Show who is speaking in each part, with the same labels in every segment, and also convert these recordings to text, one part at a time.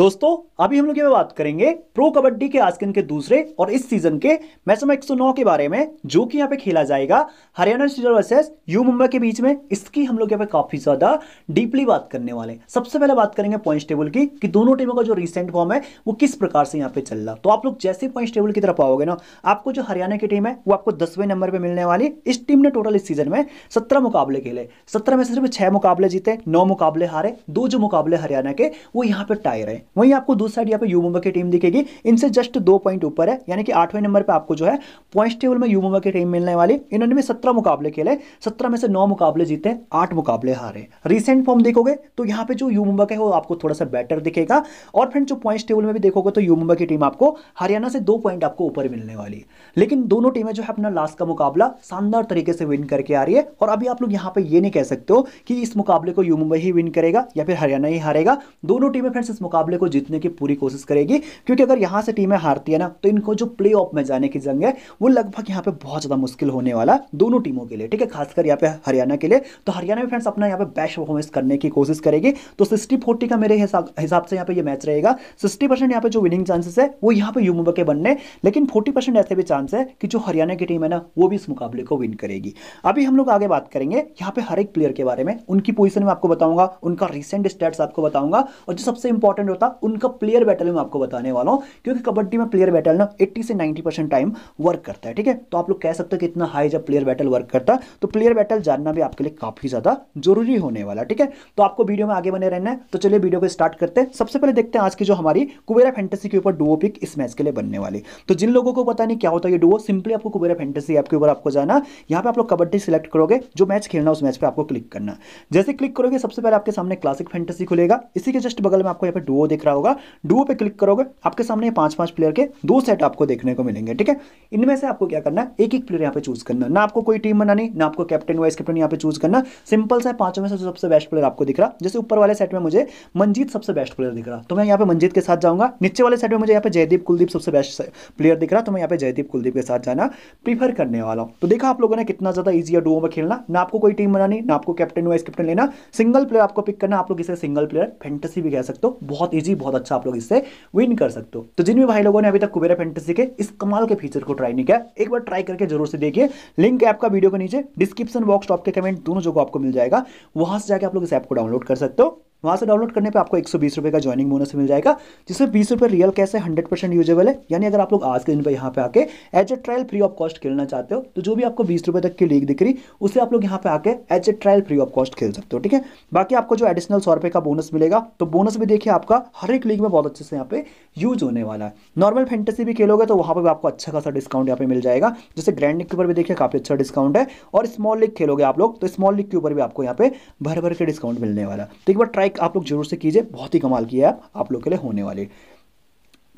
Speaker 1: दोस्तों अभी हम लोग ये बात करेंगे प्रो कबड्डी के आस्किन के दूसरे और इस सीजन के मैच नंबर 109 के बारे में जो कि यहाँ पे खेला जाएगा Haryana season versus U Mumbai के बीच में इसकी हम लोग यहाँ पे काफी ज्यादा डीपली बात करने वाले सबसे पहले बात करेंगे पॉइंट टेबल की कि दोनों टीमों का जो रिसेंट फॉर्म है वो किस प्रकार से यहाँ पे चल रहा तो आप लोग जैसे पॉइंट टेबल की तरफ आओगे ना आपको जो हरियाणा की टीम है वो आपको दसवें नंबर पर मिलने वाली इस टीम ने टोटल इस सीजन में सत्रह मुकाबले खेले सत्रह में से सिर्फ छह मुकाबले जीते नौ मुकाबले हारे दो जो मुकाबले हरियाणा के वो यहाँ पे टाई रहे वहीं आपको दूसरी साइड यहाँ पे यू मुंबई की टीम दिखेगी इनसे जस्ट दो पॉइंट ऊपर है यानी कि आठवें नंबर पर आपको जो है पॉइंट टेबल में यू मुंबई की टीम मिलने वाली इन्होंने भी सत्रह मुकाबले खेले सत्रह में से नौ मुकाबले जीते आठ मुकाबले हारे रिसेंट फॉर्म देखोगे तो यहाँ पे जो यू मुंबई का है वो आपको थोड़ा सा बेटर दिखेगा और फ्रेंड जो पॉइंट टेबल में भी देखोगे तो यू मुंबई की टीम आपको हरियाणा से दो पॉइंट आपको ऊपर मिलने वाली लेकिन दोनों टीमें जो है अपना लास्ट का मुकाबला शानदार तरीके से विन करके आ रही है और अभी आप लोग यहाँ पे ये नहीं कह सकते हो कि इस मुकाबले को यू मुंबई ही विन करेगा या फिर हरियाणा ही हारेगा दोनों टीमें फ्रेंड्स इस मुकाबले को जीतने की पूरी कोशिश करेगी क्योंकि अगर यहां से टीमें हारती है ना तो इनको जो प्ले ऑफ में जाने की जंग है वो लगभग यहां पे बहुत ज़्यादा मुश्किल होने वाला दोनों टीमों के लिए ठीक है खासकर यहाँ पे हरियाणा के लिए तो हरियाणा में फ्रेंड्स अपना यहाँ पे बेस्ट परफॉर्मेंस करने की कोशिश करेगी तो सिक्सटी फोर्टी का मेरे हिसाब से यहाँ पे ये मैच रहेगा सिक्सटी परसेंट पे जो विनिंग चांसेस है वो यहाँ पे यूमुबा के बनने लेकिन फोर्टी ऐसे भी चांस है कि जो हरियाणा की टीम है ना वो भी इस मुकाबले को विन करेगी अभी हम लोग आगे बात करेंगे यहाँ पे हर एक प्लेयर के बारे में उनकी पोजिशन में आपको बताऊंगा उनका रिसेंट स्टेट्स आपको बताऊंगा और जो सबसे इंपॉर्टेंट होता उनका प्लेयर बैटल में आपको बताने वाला हूँ क्योंकि कबड्डी में प्लेयर बैटल ना 80 से 90 परसेंट टाइम वर्क करता है ठीक है तो आप लोग कह सकते हो कि इतना हाई जब प्लेयर बैटल वर्क करता है तो प्लेयर बैटल जानना भी आपके लिए काफ़ी ज़्यादा जरूरी होने वाला ठीक है तो आपको वीडियो में आगे बने रहना है तो चलिए वीडियो को स्टार्ट करते हैं सबसे पहले देखते हैं आज की जो हमारी कुबेरा फैंटेसी के ऊपर डुओ पिक इस मैच के लिए बनने वाली तो जिन लोगों को पता नहीं क्या होता है ये डुओ सिंपली आपको कुबेरा फैंटेसी ऐप के ऊपर आपको जाना यहाँ पे आप लोग कबड्डी सिलेक्ट करोगे जो मैच खेलना उस मैच पर आपको क्लिक करना जैसे क्लिक करोगे सबसे पहले आपके सामने क्लासिक फैंटेसी खुलेगा इसी के जस्ट बगल में आपको यहाँ पे डुओ दिख रहा होगा डुओ पे क्लिक करोगे आपके सामने पांच पांच प्लेयर के दो सेट आपको देखने को मिलेंगे ठीक है इनमें से आपको क्या करना एक एक प्लेयर यहाँ पे चूज करना ना आपको कोई टीम बनानी ना आपको कैप्टन वाइस कैप्टन यहाँ पे चूज करना सिंपल सा पांचों में से सबसे बेस्ट प्लेयर आपको दिख रहा जैसे ऊपर वाले सेट में मुझे मंजीत सबसे बेस्ट प्लेयर दिख रहा तो मैं यहाँ पे मंजीत के साथ जाऊंगा नीचे वाले सेट में मुझे यहाँ पे जयदीप कुलदीप सबसे बेस्ट प्लेयर दिख रहा तो मैं यहाँ पे जयदीप कुलदीप के साथ जाना प्रीफर करने वाला हूँ तो देखा आप लोगों ने कितना ज्यादा ईजी है डुओ में खेलना ना आपको कोई टीम बनानी ना आपको कैप्टन वाइस कैप्टन लेना सिंगल प्लेयर आपको पिक करना आप लोग इसे सिंगल प्लेयर फैंटेसी भी कह सकते हो बहुत ईजी बहुत अच्छा आप लोग इससे विन कर सकते हो तो जिन भी भाई लोगों ने अभी तक कुबेरा फैंटेसी के इस कमाल के फीचर को ट्राई नहीं किया एक बार ट्राई करके जरूर से देखिए लिंक ऐप का वीडियो के नीचे डिस्क्रिप्शन बॉक्स टॉप के कमेंट दोनों जगह आपको मिल जाएगा वहां से जाकर आप लोग इस ऐप को डाउनलोड कर सकते हो वहाँ से डाउनलोड करने पे आपको एक सौ का ज्वाइनिंग बोनस मिल जाएगा जिसमें बीस रुपये रियल कैसे है हंड्रेड परसेंट यूजेबल है यानी अगर आप लोग आज के दिन पे यहाँ पे आके as a trial free of cost खेलना चाहते हो तो जो भी आपको बीस रुपये तक की लीग दिख रही उसे आप लोग यहाँ पे आके as a trial free of cost खेल सकते हो ठीक है बाकी आपको जो एडिशनल सौ का बोनस मिलेगा तो बोनस भी देखिए आपका हर एक लीग में बहुत अच्छे से यहाँ पे यूज होने वाला है नॉर्मल फेंटेसी भी खेलोगे तो वहाँ पर भी आपको अच्छा खासा डिस्काउंट यहाँ पे मिल जाएगा जैसे ग्रैंड लीग के ऊपर भी देखिए काफ़ी अच्छा डिस्काउंट है और स्मॉल लीग खेलोगे आप लोग तो स्मॉल लीग के ऊपर भी आपको यहाँ पे भर भर के डिस्काउंट मिलने वाला तो एक बार लाइक आप लोग जरूर से कीजिए बहुत ही कमाल की ऐप आप लोग के लिए होने वाली है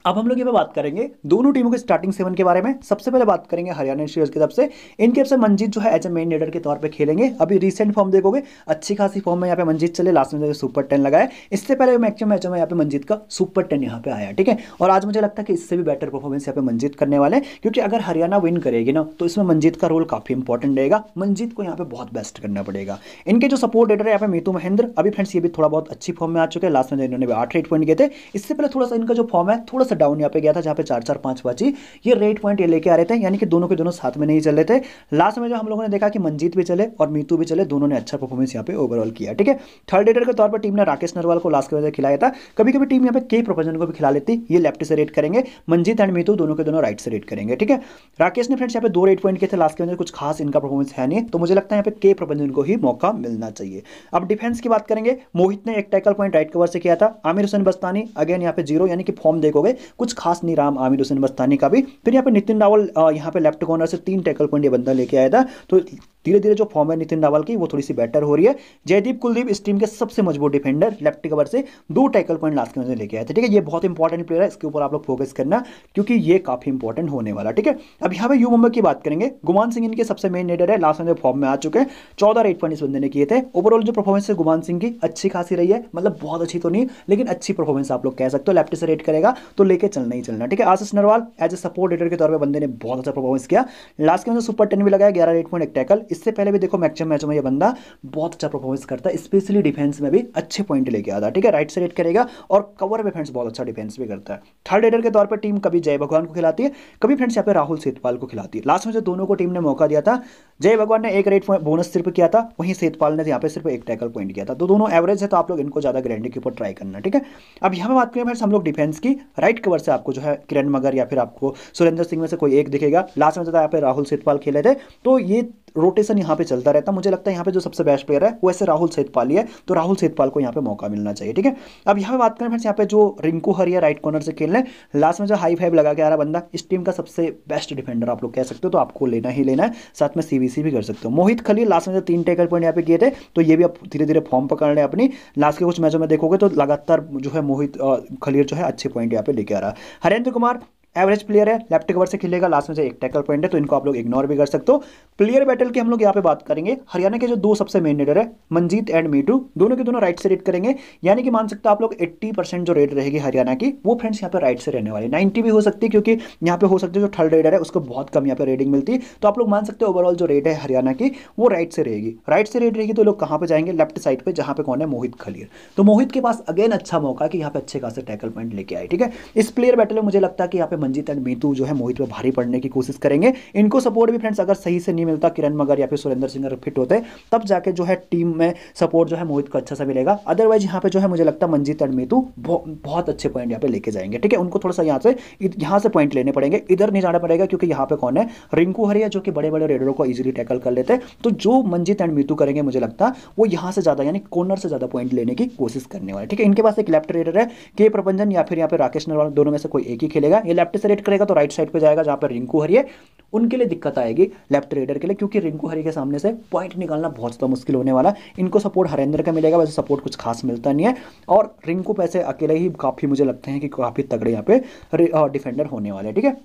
Speaker 1: अब हम लोग ये पे बात करेंगे दोनों टीमों के स्टार्टिंग सेवन के बारे में सबसे पहले बात करेंगे हरियाणा शेयर्स की तरफ से इनके तरफ से मंजीत जो है एज ए मेन लीडर के तौर पे खेलेंगे अभी रिसेंट फॉर्म देखोगे अच्छी खासी फॉर्म में यहाँ पे मंजीत चले लास्ट में जो सुपर टेन लगाया इससे पहले मैक्सिमम मैचों में यहाँ पे मंजीत का सुपर टेन यहाँ पे आया ठीक है और आज मुझे लगता है कि इससे भी बेटर परफॉर्मेंस यहाँ पे मंजीत करने वाले हैं क्योंकि अगर हरियाणा विन करेगी ना तो इसमें मंजीत का रोल काफी इंपॉर्टेंट रहेगा मंजीत को यहाँ पे बहुत बेस्ट करना पड़ेगा इनके जो सपोर्ट लीडर है यहाँ पे मीतू महेंद्र अभी फ्रेंड्स ये भी थोड़ा बहुत अच्छी फॉर्म में आ चुके हैं लास्ट में तो इन्होंने आठ रेट पॉइंट गए थे इससे पहले थोड़ा सा इनका जो फॉर्म है थोड़ा सा डाउन यहाँ पे गया था जहाँ पे चार चार पाँच बची ये रेट पॉइंट ये लेके आ रहे थे यानी कि दोनों के दोनों साथ में नहीं चल रहे थे लास्ट में जो हम लोगों ने देखा कि मंजीत भी चले और मीतू भी चले दोनों ने अच्छा परफॉर्मेंस यहाँ पे ओवरऑल किया ठीक है थर्ड एडर के तौर पर टीम ने राकेश नरवाल को लास्ट के वजह खिलाया था कभी कभी टीम यहाँ पे कई प्रोफेशन को भी खिला लेती ये लेफ्ट से रेट करेंगे मंजीत एंड मीतू दोनों के दोनों राइट से रेट करेंगे ठीक है राकेश ने फ्रेंड्स यहाँ पे दो रेट पॉइंट किए थे लास्ट के वजह कुछ खास इनका परफॉर्मेंस है नहीं तो मुझे लगता है यहाँ पे कई प्रोफेशन को ही मौका मिलना चाहिए अब डिफेंस की बात करेंगे मोहित ने एक टैकल पॉइंट राइट कवर से किया था आमिर हुसैन बस्तानी अगेन यहाँ पे जीरो यानी कि फॉर्म देखोगे कुछ खास नहीं राम आमिर हुसैन मस्तानी का भी फिर यहाँ पे नितिन रावल यहाँ पे लेफ्ट कॉर्नर से तीन टैकल पॉइंट ये बंदा लेके आया था तो धीरे धीरे जो फॉर्म है नितिन रावल की वो थोड़ी सी बेटर हो रही है जयदीप कुलदीप इस टीम के सबसे मजबूत डिफेंडर लेफ्ट कवर से दो टैकल पॉइंट लास्ट के मैच में लेके आए थे ठीक है ये बहुत इंपॉर्टेंट प्लेयर है इसके ऊपर आप लोग फोकस करना क्योंकि ये काफी इंपॉर्टेंट होने वाला ठीक है अब यहाँ पे यू मुंबई की बात करेंगे गुमान सिंह इनके सबसे मेन लीडर है लास्ट में फॉर्म में आ चुके हैं चौदह रेट पॉइंट इस बंदे ने किए थे ओवरऑल जो परफॉर्मेंस है गुमान सिंह की अच्छी खासी रही है मतलब बहुत अच्छी तो नहीं लेकिन अच्छी परफॉर्मेंस आप लोग कह सकते हो लेफ्ट से रेट करेगा तो लेके चलना ही चलना ठीक है Ashish Narwal as a support leader के तौर पर बंदे ने बहुत अच्छा परफॉर्मेंस किया लास्ट के मैच सुपर टेन भी लगाया ग्यारह रेट पॉइंट एक टैकल इससे पहले भी देखो मैक्चम मैचों में यह बंदा बहुत अच्छा परफॉर्मेंस करता है स्पेशली डिफेंस में भी अच्छे पॉइंट लेके आता है ठीक है राइट से रेट करेगा और कवर में फ्रेंड्स बहुत अच्छा डिफेंस भी करता है थर्ड एडर के तौर पर टीम कभी जय भगवान को खिलाती है कभी फ्रेंड्स यहाँ पे राहुल सेतपाल को खिलाती है लास्ट में जो दोनों को टीम ने मौका दिया था जय भगवान ने एक रेट बोनस सिर्फ किया था वहीं सेतपाल ने यहाँ पे सिर्फ एक टैकल पॉइंट किया था तो दोनों एवरेज है तो आप लोग इनको ज़्यादा ग्रैंडी के ऊपर ट्राई करना ठीक है अब यहाँ पे बात करें फ्रेंड्स हम लोग डिफेंस की राइट कवर से आपको जो है किरण मगर या फिर आपको सुरेंद्र सिंह में से कोई एक दिखेगा लास्ट में जो यहाँ पे राहुल सेतपाल खेले थे तो ये रोटेशन यहाँ पे चलता रहता है मुझे लगता है यहाँ पे जो सबसे बेस्ट प्लेयर है वैसे राहुल सेतपाल ही है तो राहुल सेतपाल को यहाँ पे मौका मिलना चाहिए ठीक है अब यहाँ पे बात करें फ्रेंड्स यहाँ पे जो रिंकू हरिया राइट कॉर्नर से खेल रहे लास्ट में जो हाई फाइव लगा के आ रहा बंदा इस टीम का सबसे बेस्ट डिफेंडर आप लोग कह सकते हो तो आपको लेना ही लेना है साथ में सीबीसी भी कर सकते हो मोहित खली लास्ट में जो तीन टेकर पॉइंट यहाँ पे किए थे तो ये भी आप धीरे धीरे फॉर्म पकड़ रहे हैं अपनी लास्ट के कुछ मैचों में देखोगे तो लगातार जो है मोहित खलीर जो है अच्छे पॉइंट यहाँ पे लेके आ रहा है हरेंद्र कुमार एवरेज प्लेयर है लेफ्ट कवर से खेलेगा लास्ट में से एक टैकल पॉइंट है तो इनको आप लोग इग्नोर भी कर सकते हो प्लेयर बैटल की हम लोग यहाँ पे बात करेंगे हरियाणा के जो दो सबसे मेन लीडर है मंजीत एंड मीटू दोनों के दोनों राइट से रेट करेंगे यानी कि मान सकते हो आप लोग एट्टी परसेंट जो रेट रहेगी हरियाणा की वो फ्रेंड्स यहाँ पे राइट से रहने वाले नाइन्टी भी हो सकती है क्योंकि यहाँ पे हो सकते जो थर्ड रेडर है उसको बहुत कम यहाँ पे रेडिंग मिलती है तो आप लोग मान सकते हो ओवरऑल जो रेट है हरियाणा की वो राइट से रहेगी राइट से रेट रहेगी तो लोग कहाँ पर जाएंगे लेफ्ट साइड पर जहाँ पे कौन है मोहित खलीर तो मोहित के पास अगेन अच्छा मौका है कि यहाँ पे अच्छे खासे टैकल पॉइंट लेके आए ठीक है इस प्लेयर बैटल में मुझे लगता है कि यहाँ पे मंजीत एंड मीतू जो है मोहित पर भारी पड़ने की कोशिश करेंगे इनको सपोर्ट भी फ्रेंड्स अगर सही से नहीं मिलता किरण मगर या फिर सुरेंद्र सिंह अगर फिट होते तब जाके जो है टीम में सपोर्ट जो है मोहित को अच्छा सा मिलेगा अदरवाइज यहाँ पे जो है मुझे लगता है मंजीत एंड मीतू बहुत अच्छे पॉइंट यहाँ पे लेके जाएंगे ठीक है उनको थोड़ा सा यहाँ से यहाँ से पॉइंट लेने पड़ेंगे इधर नहीं जाना पड़ेगा क्योंकि यहाँ पे कौन है रिंकू हरिया जो कि बड़े बड़े रेडरों को ईजिली टैकल कर लेते हैं तो जो मंजीत एंड मीतू करेंगे मुझे लगता है वो यहाँ से ज़्यादा यानी कॉर्नर से ज़्यादा पॉइंट लेने की कोशिश करने वाले ठीक है इनके पास एक लेफ्ट रेडर है के प्रबंधन या फिर यहाँ पे राकेश नरवाल दोनों में से कोई एक ही खेलेगा ये लेफ्ट लेफ्ट रेड करेगा तो राइट साइड पे जाएगा जहाँ पर रिंकू हरी है उनके लिए दिक्कत आएगी लेफ्ट रेडर के लिए क्योंकि रिंकू हरी के सामने से पॉइंट निकालना बहुत ज़्यादा मुश्किल होने वाला इनको सपोर्ट हरेंद्र का मिलेगा वैसे सपोर्ट कुछ खास मिलता नहीं है और रिंकू पैसे अकेले ही काफ़ी मुझे लगते हैं कि काफ़ी तगड़े यहाँ पे डिफेंडर होने वाले ठीक है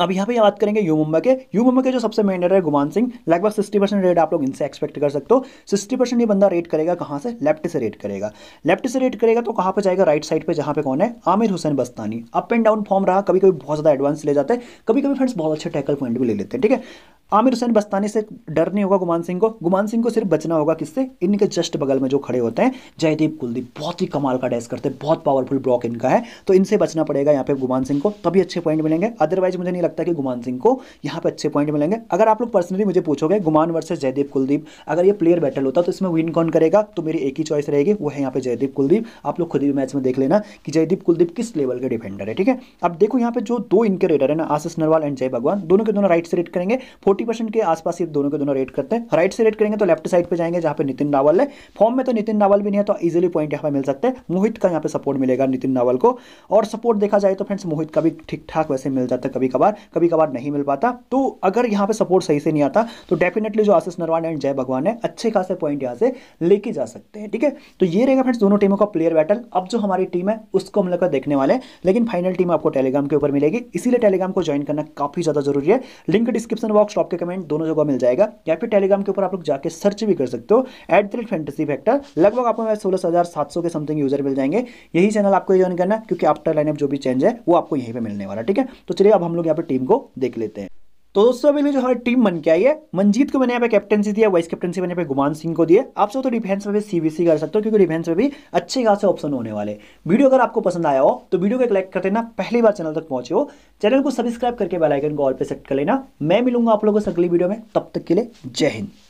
Speaker 1: अब यहाँ पे बात करेंगे यू मुंबई के यू मुंबई के जो सबसे मेन रेडर है गुमान सिंह लगभग सिक्सटी परसेंट रेट आप लोग इनसे एक्सपेक्ट कर सकते हो सिक्सटी परसेंट ये बंदा रेट करेगा कहाँ से लेफ्ट से रेट करेगा लेफ्ट से रेट करेगा तो कहाँ पे जाएगा राइट साइड पे जहाँ पे कौन है Aamir Hussain Bastani up and down form रहा कभी कभी बहुत ज़्यादा एडवांस ले जाते हैं कभी कभी फ्रेंड्स बहुत अच्छे टैकल पॉइंट भी ले लेते हैं ठीक है आमिर हुसैन बस्तानी से डर नहीं होगा गुमान सिंह को गुमान सिंह को सिर्फ बचना होगा किससे इनके जस्ट बगल में जो खड़े होते हैं जयदीप कुलदीप बहुत ही कमाल का डैस करते हैं बहुत पावरफुल ब्लॉक इनका है तो इनसे बचना पड़ेगा यहाँ पे गुमान सिंह को तभी अच्छे पॉइंट मिलेंगे अदरवाइज मुझे नहीं लगता कि गुमान सिंह को यहाँ पे अच्छे पॉइंट मिलेंगे अगर आप लोग पर्सनली मुझे पूछोगे गुमान वर्सेज जयदीप कुलदीप अगर ये प्लेयर बैटल होता तो इसमें विन कौन करेगा तो मेरी एक ही चॉइस रहेगी वो है यहाँ पे जयदीप कुलदीप आप लोग खुद ही मैच में देख लेना कि जयदीप कुलदीप किस लेवल के डिफेंडर है ठीक है अब देखो यहाँ पे जो दो इनके रेडर है ना आशीष नरवाल एंड जय भगवान दोनों के दोनों राइट से रेड करेंगे फोर्टी परसेंट के आसपास ये दोनों के दोनों रेट करते हैं राइट से रेट करेंगे तो लेफ्ट साइड पे जाएंगे जहां पे नितिन रावल है फॉर्म में तो नितिन रावल भी नहीं है तो इजिली पॉइंट यहां पे मिल सकते हैं मोहित का यहाँ पे सपोर्ट मिलेगा नितिन रावल को और सपोर्ट देखा जाए तो फ्रेंड्स मोहित का भी ठीक ठाक वैसे मिल जाता है कभी कभार कभी कभार नहीं मिल पाता तो अगर यहाँ पे सपोर्ट सही से नहीं आता तो डेफिनेटली जो आशीष नरवान एंड जय भगवान है अच्छे खासे पॉइंट यहाँ से लेके जा सकते हैं ठीक है तो ये रहेगा फ्रेंड्स दोनों टीमों का प्लेयर बैटल अब जो हमारी टीम है उसको हम लोग देखने वाले लेकिन फाइनल टीम आपको टेलीग्राम के ऊपर मिलेगी इसीलिए टेलीग्राम को ज्वाइन करना काफी ज्यादा जरूरी है लिंक डिस्क्रिप्शन बॉक्स आपके कमेंट दोनों जगह मिल जाएगा या फिर टेलीग्राम के ऊपर आप लोग जाकर सर्च भी कर सकते हो at the rate fantasy factor लगभग आपको सोलह हज़ार सात सौ के समथिंग यूजर मिल जाएंगे यही चैनल आपको ज्वाइन करना क्योंकि आफ्टर लाइन जो भी चेंज है वो आपको यहीं पर मिलने वाला ठीक है तो चलिए अब हम लोग यहाँ पर टीम को देख लेते हैं तो दोस्तों अभी जो हमारी टीम बन के आई है मनजीत को मैंने यहाँ पे कैप्टनसी दिया वाइस कैप्टनसी मैंने पे गुमान सिंह को दिया आप सब तो डिफेंस में भी सीबीसी कर सकते हो क्योंकि डिफेंस में भी अच्छे खास ऑप्शन होने वाले वीडियो अगर आपको पसंद आया हो तो वीडियो को एक लाइक कर देना पहली बार चैनल तक पहुंचे हो चैनल को सब्सक्राइब करके बेलाइकन को ऑल पे सेट कर लेना मैं मिलूंगा आप लोगों से अगली वीडियो में तब तक के लिए जय हिंद